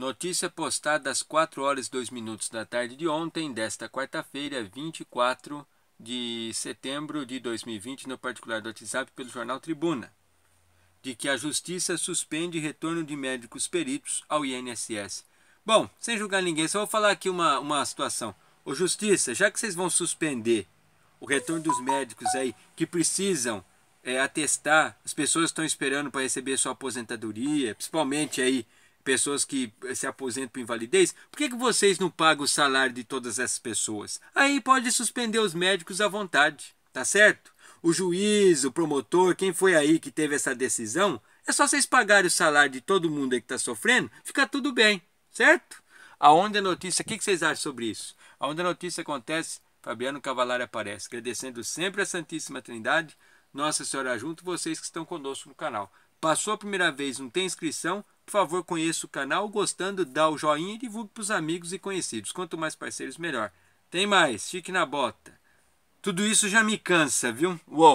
Notícia postada às 4 horas e 2 minutos da tarde de ontem, desta quarta-feira, 24 de setembro de 2020, no particular do WhatsApp, pelo jornal Tribuna, de que a Justiça suspende retorno de médicos peritos ao INSS. Bom, sem julgar ninguém, só vou falar aqui uma, uma situação. Ô Justiça, já que vocês vão suspender o retorno dos médicos aí que precisam é, atestar, as pessoas estão esperando para receber sua aposentadoria, principalmente aí pessoas que eh, se aposentam por invalidez, por que, que vocês não pagam o salário de todas essas pessoas? Aí pode suspender os médicos à vontade, tá certo? O juiz, o promotor, quem foi aí que teve essa decisão, é só vocês pagarem o salário de todo mundo aí que está sofrendo, fica tudo bem, certo? A Notícia, o que, que vocês acham sobre isso? A Notícia acontece, Fabiano Cavalari aparece, agradecendo sempre a Santíssima Trindade, Nossa Senhora junto, vocês que estão conosco no canal. Passou a primeira vez, não tem inscrição, por favor, conheça o canal. Gostando, dá o joinha e divulgue para os amigos e conhecidos. Quanto mais parceiros, melhor. Tem mais. Fique na bota. Tudo isso já me cansa, viu? Uou!